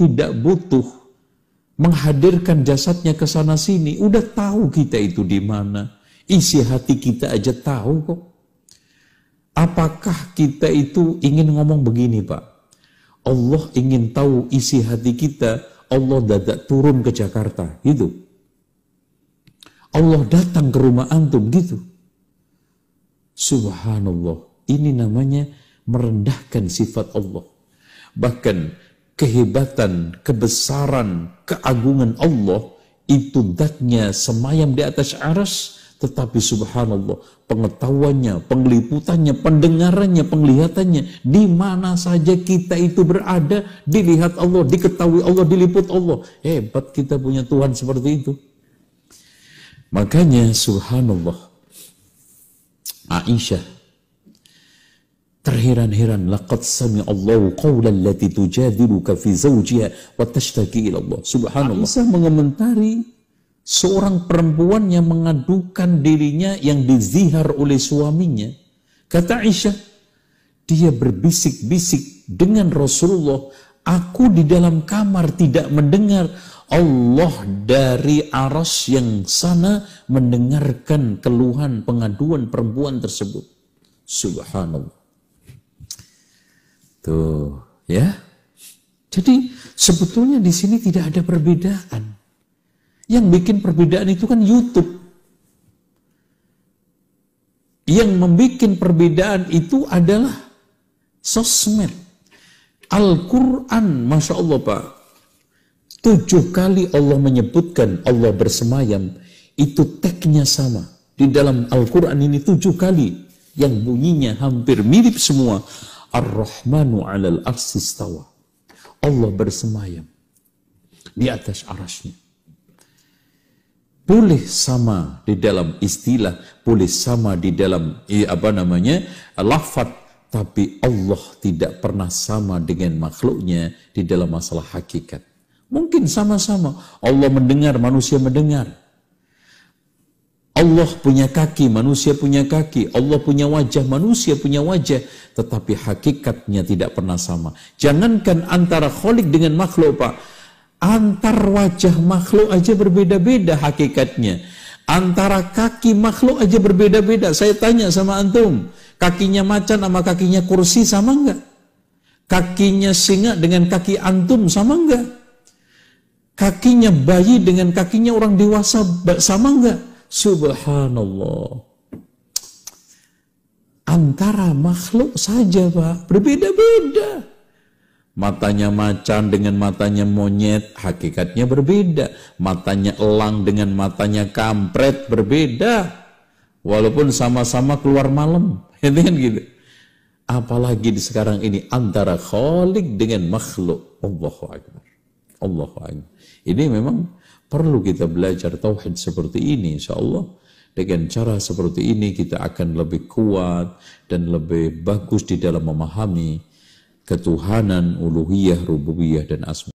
tidak butuh menghadirkan jasadnya ke sana sini. Udah tahu kita itu di mana. Isi hati kita aja tahu kok. Apakah kita itu ingin ngomong begini Pak? Allah ingin tahu isi hati kita, Allah dadak turun ke Jakarta, gitu. Allah datang ke rumah antum, gitu. Subhanallah, ini namanya merendahkan sifat Allah. Bahkan kehebatan, kebesaran, keagungan Allah itu datnya semayam di atas aras tetapi subhanallah pengetahuannya, pengliputannya, pendengarannya, penglihatannya di mana saja kita itu berada dilihat Allah, diketahui Allah, diliput Allah. Hebat kita punya Tuhan seperti itu. Makanya subhanallah Aisyah Terheran-heran laqad sami Allahu qawlan lati tujadiluka fi zawjiha wa tashtaki ila Allah. Subhanallah. Aisyah mengomentari seorang perempuan yang mengadukan dirinya yang dizihar oleh suaminya. Kata Aisyah, dia berbisik-bisik dengan Rasulullah, aku di dalam kamar tidak mendengar Allah dari aras yang sana mendengarkan keluhan pengaduan perempuan tersebut. Subhanallah. Tuh, gitu, ya. Jadi sebetulnya di sini tidak ada perbedaan. Yang bikin perbedaan itu kan YouTube. Yang membuat perbedaan itu adalah sosmed. Al-Quran, Masya Allah Pak. Tujuh kali Allah menyebutkan Allah bersemayam. Itu teknya sama. Di dalam Al-Quran ini tujuh kali. Yang bunyinya hampir mirip semua. Ar-Rahmanu alal arsistawa. Allah bersemayam di atas arasnya. Boleh sama di dalam istilah, boleh sama di dalam apa namanya lafad, tapi Allah tidak pernah sama dengan makhluknya di dalam masalah hakikat. Mungkin sama-sama Allah mendengar, manusia mendengar. Allah punya kaki, manusia punya kaki, Allah punya wajah, manusia punya wajah, tetapi hakikatnya tidak pernah sama. Jangankan antara kholik dengan makhluk, Pak. Antar wajah makhluk aja berbeda-beda hakikatnya. Antara kaki makhluk aja berbeda-beda. Saya tanya sama antum, kakinya macan sama kakinya kursi sama enggak? Kakinya singa dengan kaki antum sama enggak? Kakinya bayi dengan kakinya orang dewasa sama enggak? Subhanallah. Antara makhluk saja, Pak. Berbeda-beda. Matanya macan dengan matanya monyet, hakikatnya berbeda. Matanya elang dengan matanya kampret, berbeda. Walaupun sama-sama keluar malam. Gitu, kan, gitu. Apalagi di sekarang ini antara kholik dengan makhluk. Allahu Akbar. Allahu Akbar. Ini memang Perlu kita belajar tauhid seperti ini insya Allah. Dengan cara seperti ini kita akan lebih kuat dan lebih bagus di dalam memahami ketuhanan, uluhiyah, rububiyah, dan asma.